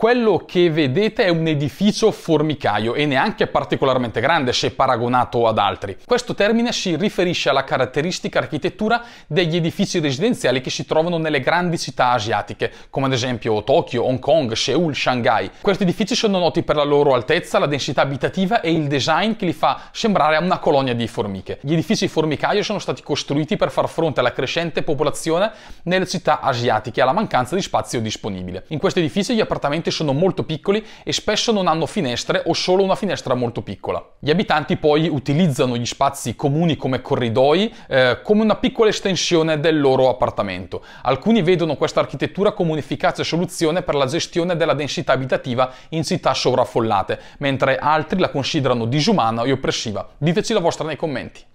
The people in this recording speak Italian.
Quello che vedete è un edificio formicaio e neanche particolarmente grande se paragonato ad altri. Questo termine si riferisce alla caratteristica architettura degli edifici residenziali che si trovano nelle grandi città asiatiche, come ad esempio Tokyo, Hong Kong, Seoul, Shanghai. Questi edifici sono noti per la loro altezza, la densità abitativa e il design che li fa sembrare una colonia di formiche. Gli edifici formicaio sono stati costruiti per far fronte alla crescente popolazione nelle città asiatiche e alla mancanza di spazio disponibile. In questi edifici gli appartamenti che sono molto piccoli e spesso non hanno finestre o solo una finestra molto piccola. Gli abitanti poi utilizzano gli spazi comuni come corridoi, eh, come una piccola estensione del loro appartamento. Alcuni vedono questa architettura come un'efficace soluzione per la gestione della densità abitativa in città sovraffollate, mentre altri la considerano disumana e oppressiva. Diteci la vostra nei commenti.